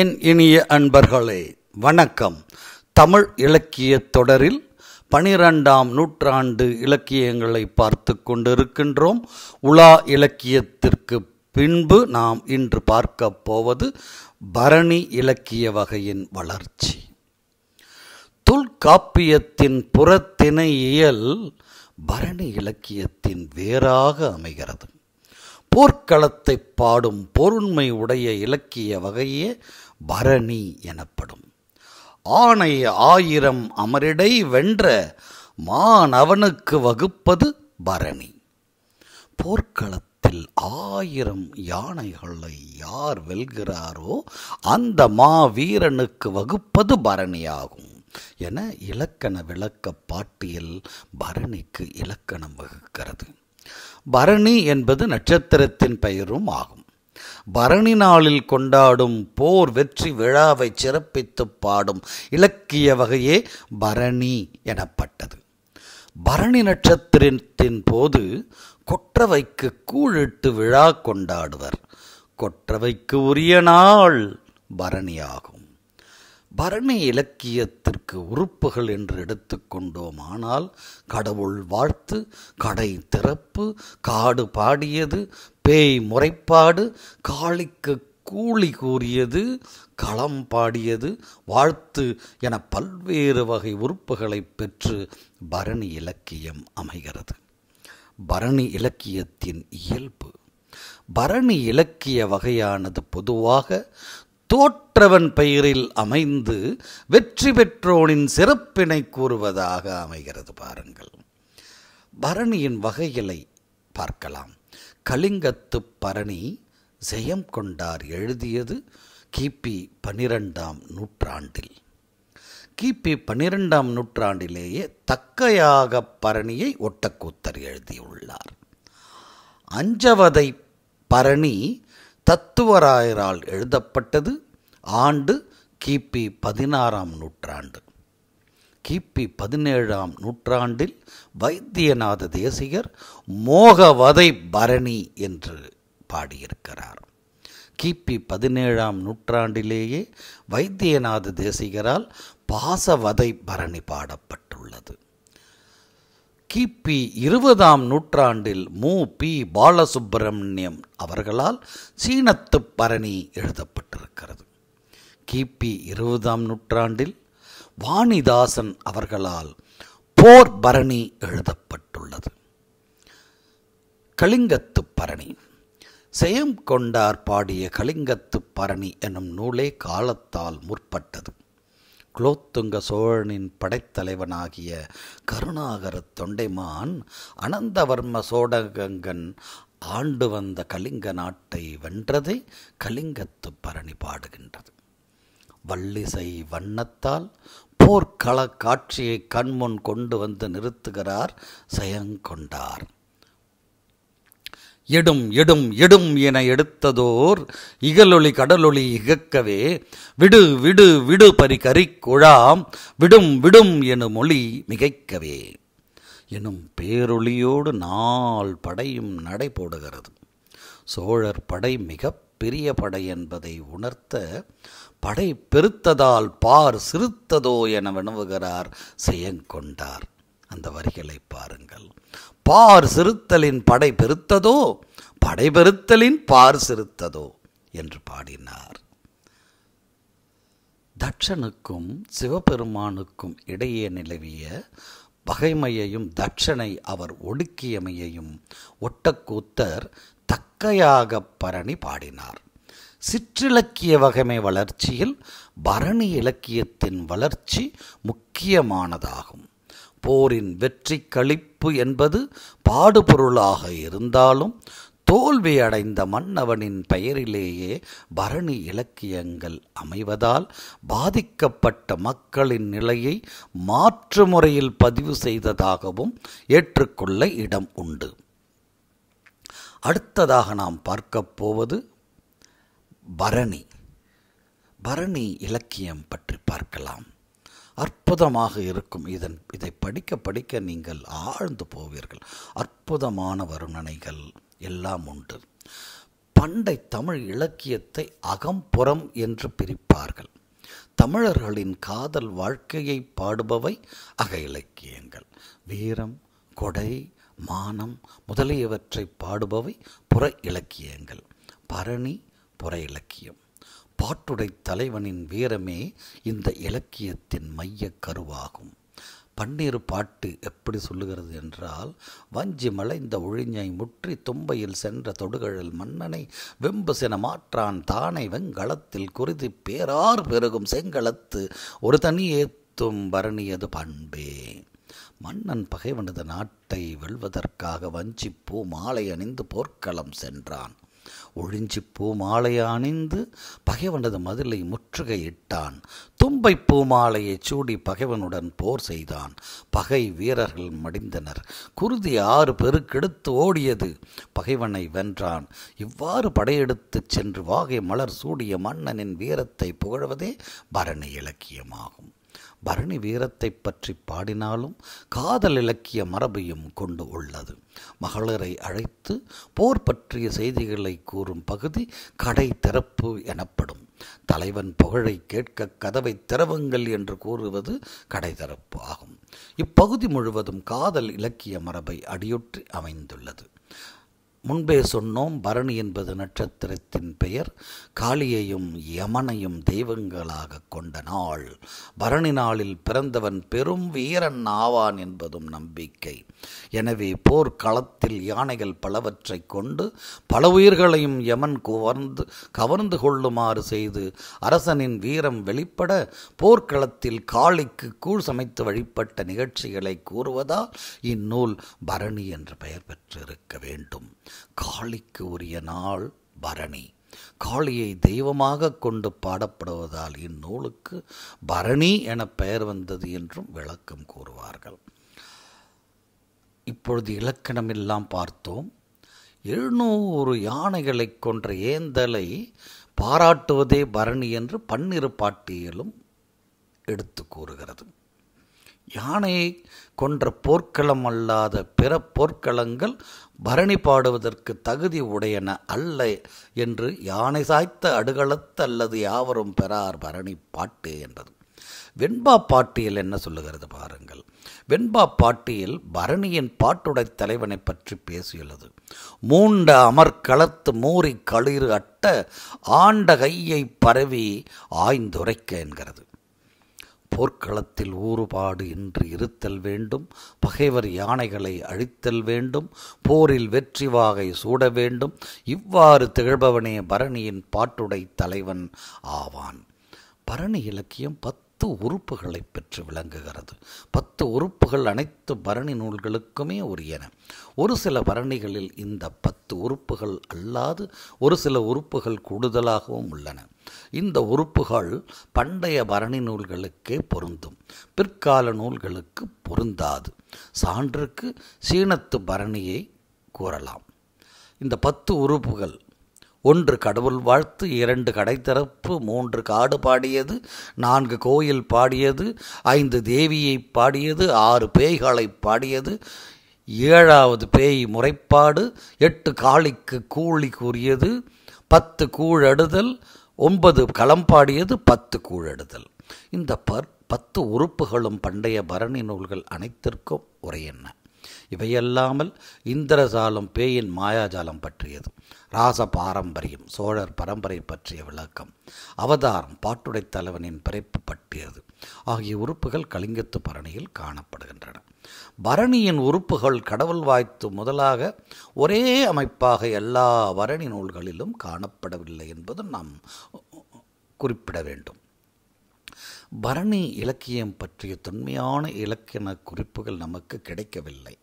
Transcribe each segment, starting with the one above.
என் இனிய அன்பர்களே வணக்கம் தமிழ் இலக்கிய தொடரில் பனிரெண்டாம் நூற்றாண்டு இலக்கியங்களை பார்த்து கொண்டிருக்கின்றோம் உலா இலக்கியத்திற்கு பின்பு நாம் இன்று பார்க்க போவது பரணி இலக்கிய வகையின் வளர்ச்சி தொல்காப்பியத்தின் புறத்தினையியல் பரணி இலக்கியத்தின் வேறாக அமைகிறது போர்க்களத்தை பாடும் பொருண்மை உடைய இலக்கிய வகையே பரணி எனப்படும் ஆணை ஆயிரம் அமரிடை வென்ற மானவனுக்கு வகுப்பது பரணி போர்க்களத்தில் ஆயிரம் யானைகளை யார் வெல்கிறாரோ அந்த மா வீரனுக்கு வகுப்பது பரணியாகும் என இலக்கண விளக்க பாட்டியல் பரணிக்கு இலக்கணம் வகுக்கிறது பரணி என்பது நட்சத்திரத்தின் பெயரும் ஆகும் பரணி நாளில் கொண்டாடும் போர் வெற்றி விழாவை சிறப்பித்து பாடும் இலக்கிய வகையே பரணி எனப்பட்டது பரணி நட்சத்திரத்தின் போது கொற்றவைக்கு கூழிட்டு விழா கொண்டாடுவர் கொற்றவைக்கு உரிய நாள் பரணியாகும் பரணி இலக்கியத்திற்கு உறுப்புகள் என்று எடுத்துக்கொண்டோமானால் கடவுள் வாழ்த்து கடை திறப்பு காடு பாடியது பேய் முறைப்பாடு காளிக்கு கூலி கூறியது களம் பாடியது வாழ்த்து என பல்வேறு வகை உறுப்புகளை பெற்று பரணி இலக்கியம் அமைகிறது பரணி இலக்கியத்தின் இயல்பு பரணி இலக்கிய வகையானது பொதுவாக தோற்றவன் பெயரில் அமைந்து வெற்றி பெற்றோனின் சிறப்பினை கூறுவதாக அமைகிறது பாருங்கள் பரணியின் வகைகளை பார்க்கலாம் கலிங்கத்து பரணி ஜெயம் கொண்டார் எழுதியது கிபி பனிரெண்டாம் நூற்றாண்டில் கிபி பன்னிரெண்டாம் நூற்றாண்டிலேயே தக்கையாக பரணியை ஒட்டக்கூத்தர் எழுதியுள்ளார் அஞ்சவதை பரணி தத்துவராயரால் எழுதப்பட்டது ஆண்டு கிபி பதினாறாம் நூற்றாண்டு கிபி பதினேழாம் நூற்றாண்டில் வைத்தியநாத தேசிகர் மோகவதை பரணி என்று பாடியிருக்கிறார் கிபி பதினேழாம் நூற்றாண்டிலேயே வைத்தியநாத தேசிகரால் பாசவதை பரணி பாடப்பட்டுள்ளது கிபி இருபதாம் நூற்றாண்டில் மு பி பாலசுப்பிரமணியம் அவர்களால் சீனத்து பரணி எழுதப்பட்டிருக்கிறது கிபி இருபதாம் நூற்றாண்டில் வாணிதாசன் அவர்களால் போர் பரணி எழுதப்பட்டுள்ளது கலிங்கத்து பரணி செயம் கொண்டார் பாடிய கலிங்கத்து பரணி எனும் நூலே காலத்தால் முற்பட்டது குலோத்துங்க சோழனின் படைத்தலைவனாகிய கருணாகர தொண்டைமான் அனந்தவர்ம சோடகங்கன் ஆண்டு வந்த கலிங்க நாட்டை வென்றதை கலிங்கத்து பரணி பாடுகின்றது வள்ளிசை வண்ணத்தால் போர்க்கள காட்சியை கண்முன் கொண்டு வந்து நிறுத்துகிறார் செயங்கொண்டார் எடும் எடும் எடும் என எடுத்ததோர் இகலொளி கடலொளி இகக்கவே விடு விடு விடு பரி குழாம் விடும் விடும் எனும் மொழி மிகைக்கவே எனும் பேரொளியோடு நாள் படையும் நடை போடுகிறது சோழர் படை மிக பெரிய படை என்பதை உணர்த்த படை பெருத்ததால் பார் சிறுத்ததோ என வினவுகிறார் செயங்கொண்டார் அந்த வரிகளை பாருங்கள் பார் சிறுத்தலின் படை பெருத்ததோ படை பெருத்தலின் பார் சிறுத்ததோ என்று பாடினார் தட்சனுக்கும் சிவபெருமானுக்கும் இடையே நிலவிய பகைமையையும் தட்சனை அவர் ஒடுக்கியமையையும் ஒட்டக்கூத்தர் தக்கையாக பரணி பாடினார் சிற்றிலக்கிய வகைமை வளர்ச்சியில் பரணி இலக்கியத்தின் வளர்ச்சி முக்கியமானதாகும் போரின் வெற்றி களிப்பு என்பது பாடுபொருளாக இருந்தாலும் தோல்வி அடைந்த மன்னவனின் பெயரிலேயே பரணி இலக்கியங்கள் அமைவதால் பாதிக்கப்பட்ட மக்களின் நிலையை மாற்று முறையில் பதிவு செய்ததாகவும் ஏற்றுக்கொள்ள இடம் உண்டு அடுத்ததாக நாம் பார்க்கப் போவது பரணி பரணி இலக்கியம் பற்றி பார்க்கலாம் அற்புதமாக இருக்கும் இதன் இதை படிக்க படிக்க நீங்கள் ஆழ்ந்து போவீர்கள் அற்புதமான வருணனைகள் எல்லாம் உண்டு பண்டை தமிழ் இலக்கியத்தை அகம்புறம் என்று பிரிப்பார்கள் தமிழர்களின் காதல் வாழ்க்கையை பாடுபவை அக இலக்கியங்கள் வீரம் கொடை மானம் முதலியவற்றை பாடுபவை புற இலக்கியங்கள் பரணி புற இலக்கியம் பாட்டுடை தலைவனின் வீரமே இந்த இலக்கியத்தின் மைய கருவாகும் பன்னீர் பாட்டு எப்படி சொல்லுகிறது என்றால் வஞ்சி மலைந்த ஒழிஞ்சை முற்றி தும்பையில் சென்ற தொடுகழல் மன்னனை வெம்பு சென மாற்றான் தானை வெங்களத்தில் குருதி பேரார் பெருகும் செங்களத்து ஒரு தனி ஏத்தும் பரணியது பண்பே மன்னன் பகைவனது நாட்டை வெல்வதற்காக வஞ்சி பூ மாலை அணிந்து போர்க்களம் சென்றான் ஒழிஞ்சி பூ மாலை அணிந்து பகைவனது மதிலை முற்றுகையிட்டான் தும்பை பூ மாலையை சூடி பகைவனுடன் போர் செய்தான் பகை வீரர்கள் மடிந்தனர் குருதி ஆறு பெருக்கெடுத்து ஓடியது பகைவனை வென்றான் இவ்வாறு படையெடுத்துச் சென்று வாகை மலர் சூடிய மன்னனின் வீரத்தை புகழ்வதே பரணி இலக்கியமாகும் பரணி வீரத்தை பற்றி பாடினாலும் காதல் இலக்கிய மரபையும் கொண்டு உள்ளது மகளிரை அழைத்து போர் பற்றிய செய்திகளை கூறும் பகுதி கடை திறப்பு எனப்படும் தலைவன் புகழை கேட்க கதவை திறவுங்கள் என்று கூறுவது கடைதரப்பு ஆகும் இப்பகுதி முழுவதும் காதல் இலக்கிய மரபை அடியொற்றி அமைந்துள்ளது முன்பே சொன்னோம் பரணி என்பது நட்சத்திரத்தின் பெயர் காளியையும் யமனையும் தெய்வங்களாக கொண்ட நாள் பரணி நாளில் பிறந்தவன் பெரும் வீரன் ஆவான் என்பதும் நம்பிக்கை எனவே போர்க்களத்தில் யானைகள் பலவற்றை கொண்டு பல உயிர்களையும் யமன் கவர்ந்து கவர்ந்து கொள்ளுமாறு செய்து அரசனின் வீரம் வெளிப்பட போர்க்களத்தில் காளிக்கு கூழ் சமைத்து வழிபட்ட நிகழ்ச்சிகளை கூறுவதால் இந்நூல் பரணி என்று பெயர் பெற்றிருக்க வேண்டும் காளிக்கு உரிய நாள் பரணி காளியை தெய்வமாக கொண்டு பாடப்படுவதால் இந்நூலுக்கு பரணி என பெயர் வந்தது என்றும் விளக்கம் கூறுவார்கள் இப்பொழுது இலக்கணம் எல்லாம் பார்த்தோம் எழுநூறு யானைகளை கொன்ற ஏந்தலை பாராட்டுவதே பரணி என்று பன்னிரு பாட்டியலும் எடுத்து கூறுகிறது யானையை கொன்ற போர்க்களம் அல்லாத பிற போர்க்களங்கள் பரணி பாடுவதற்கு தகுதி உடையன அல்ல என்று யானை சாய்த்த அடுகளத்து அல்லது யாவரும் பெறார் பரணி பாட்டு என்றது வெண்பா பாட்டியல் என்ன சொல்லுகிறது பாருங்கள் வெண்பா பாட்டியில் பரணியின் பாட்டுடை தலைவனை பற்றி பேசியுள்ளது மூண்ட அமர்களத்து மூறி களிறு அட்ட ஆண்ட கையை பரவி ஆய்ந்துரைக்க என்கிறது போர்க்களத்தில் ஊறுபாடு இன்று இருத்தல் வேண்டும் பகைவர் யானைகளை அழித்தல் வேண்டும் போரில் வெற்றி வாகை சூட வேண்டும் இவ்வாறு திகழ்பவனே பரணியின் பாட்டுடை தலைவன் ஆவான் பரணி இலக்கியம் பத்து பத்து உறுப்புகளை பெற்று விளங்குகிறது பத்து உறுப்புகள் அனைத்து பரணி நூல்களுக்குமே உரியன ஒரு சில பரணிகளில் இந்த பத்து உறுப்புகள் அல்லாது ஒரு சில உறுப்புகள் கூடுதலாகவும் உள்ளன இந்த உறுப்புகள் பண்டைய பரணி நூல்களுக்கே பொருந்தும் பிற்கால நூல்களுக்கு பொருந்தாது சான்றுக்கு சீனத்து பரணியை கூறலாம் இந்த பத்து உறுப்புகள் ஒன்று கடவுள் வாழ்த்து இரண்டு கடைத்தரப்பு மூன்று காடு பாடியது நான்கு கோயில் பாடியது ஐந்து தேவியை பாடியது ஆறு பேய்களை பாடியது ஏழாவது பேய் முறைப்பாடு எட்டு காளிக்கு கூலி கூறியது பத்து கூழடுதல் ஒன்பது களம் பாடியது பத்து கூழடுதல் இந்த பற் பத்து உறுப்புகளும் பண்டைய பரணி நூல்கள் அனைத்திற்கும் உரையென்ன இவையல்லாமல் இந்திரஜாலம் பேயின் மாயாஜாலம் பற்றியது ராச பாரம்பரியம் சோழர் பரம்பரை பற்றிய விளக்கம் அவதாரம் பாட்டுடைத் தலைவனின் பிறப்பு பற்றியது ஆகிய உறுப்புகள் கலிங்கத்து பரணியில் காணப்படுகின்றன பரணியின் உறுப்புகள் கடவுள் வாய்த்து முதலாக ஒரே அமைப்பாக எல்லா வரணி நூல்களிலும் காணப்படவில்லை என்பது நாம் குறிப்பிட வேண்டும் பரணி இலக்கியம் பற்றிய தொன்மையான இலக்கண குறிப்புகள் நமக்கு கிடைக்கவில்லை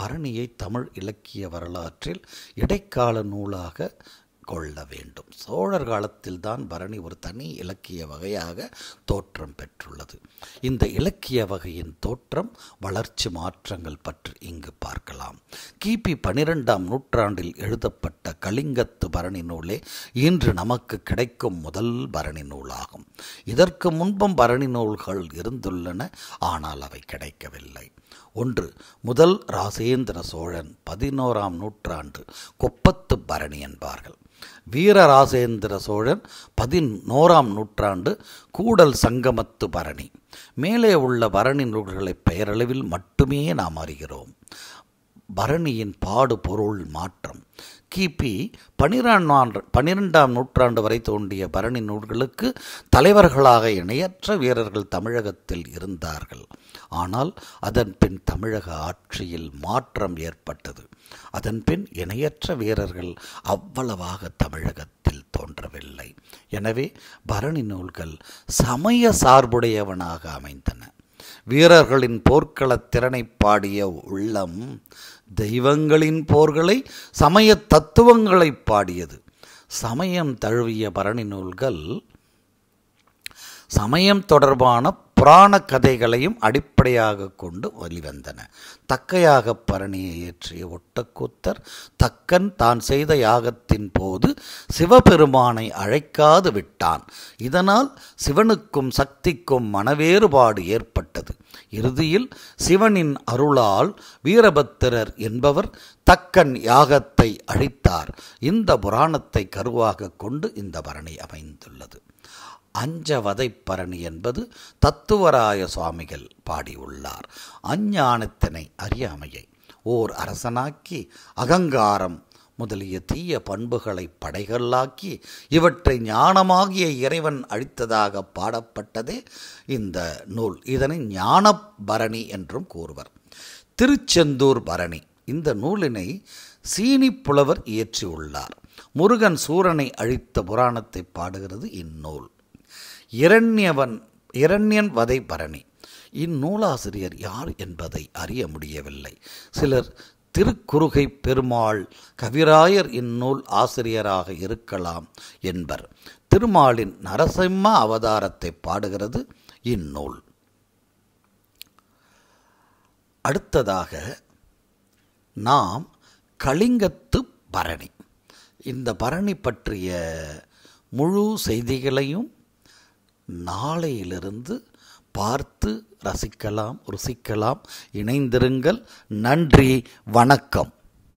பரணியை தமிழ் இலக்கிய வரலாற்றில் இடைக்கால நூலாக கொள்ள வேண்டும் சோழர் காலத்தில்தான் பரணி ஒரு தனி இலக்கிய வகையாக தோற்றம் பெற்றுள்ளது இந்த இலக்கிய வகையின் தோற்றம் வளர்ச்சி மாற்றங்கள் பற்றி இங்கு பார்க்கலாம் கிபி பனிரெண்டாம் நூற்றாண்டில் எழுதப்பட்ட கலிங்கத்து பரணி நூலே இன்று நமக்கு கிடைக்கும் முதல் பரணி நூலாகும் இதற்கு முன்பும் பரணி நூல்கள் இருந்துள்ளன ஆனால் அவை கிடைக்கவில்லை ஒன்று முதல் ராசேந்திர சோழன் பதினோராம் நூற்றாண்டு கொப்பத்து பரணி என்பார்கள் வீர ராசேந்திர சோழன் பதினோராம் நூற்றாண்டு கூடல் சங்கமத்து பரணி மேலே உள்ள பரணி நூல்களை பெயரளவில் மட்டுமே நாம் அறிகிறோம் பரணியின் பாடு பொருள் மாற்றம் கிபி பனிரெண்டாண்டு பனிரெண்டாம் நூற்றாண்டு வரை தோன்றிய பரணி நூல்களுக்கு தலைவர்களாக இணையற்ற வீரர்கள் தமிழகத்தில் இருந்தார்கள் ஆனால் அதன் பின் தமிழக ஆட்சியில் மாற்றம் ஏற்பட்டது அதன் பின் இணையற்ற வீரர்கள் அவ்வளவாக தமிழகத்தில் தோன்றவில்லை எனவே பரணி நூல்கள் சமய சார்புடையவனாக அமைந்தன வீரர்களின் போர்க்களத் திறனை பாடிய உள்ளம் தெய்வங்களின் போர்களை சமய தத்துவங்களை பாடியது சமயம் தழுவிய பரணி நூல்கள் சமயம் தொடர்பான புராண கதைகளையும் அடிப்படையாக கொண்டு வெளிவந்தன தக்கையாக பரணியை ஏற்றிய ஒட்டக்கூத்தர் தக்கன் தான் செய்த யாகத்தின் போது சிவபெருமானை அழைக்காது விட்டான் இதனால் சிவனுக்கும் சக்திக்கும் மனவேறுபாடு ஏற்பட்டது இறுதியில் சிவனின் அருளால் வீரபத்திரர் என்பவர் தக்கன் யாகத்தை அழித்தார் இந்த புராணத்தை கருவாக கொண்டு இந்த பரணி அமைந்துள்ளது அஞ்சவதைப்பரணி என்பது தத்துவராய சுவாமிகள் பாடியுள்ளார் அஞ்ஞானத்தினை அறியாமையை ஓர் அரசனாக்கி அகங்காரம் முதலிய தீய பண்புகளை படைகளாக்கி இவற்றை ஞானமாகிய இறைவன் அழித்ததாக பாடப்பட்டதே இந்த நூல் இதனை ஞான பரணி என்றும் கூறுவர் திருச்செந்தூர் பரணி இந்த நூலினை சீனி புலவர் இயற்றியுள்ளார் முருகன் சூரனை அழித்த புராணத்தை பாடுகிறது இந்நூல் இரண்யவன் இரண்யன் வதை பரணி இந்நூலாசிரியர் யார் என்பதை அறிய முடியவில்லை சிலர் திருக்குறுகை பெருமாள் கவிராயர் இந்நூல் ஆசிரியராக இருக்கலாம் என்பர் திருமாலின் நரசிம்ம அவதாரத்தை பாடுகிறது இந்நூல் அடுத்ததாக நாம் கலிங்கத்து பரணி இந்த பரணி பற்றிய முழு செய்திகளையும் நாளையிலிருந்து பார்த்து ரசிக்கலாம் ருசிக்கலாம் இணைந்திருங்கள் நன்றி வணக்கம்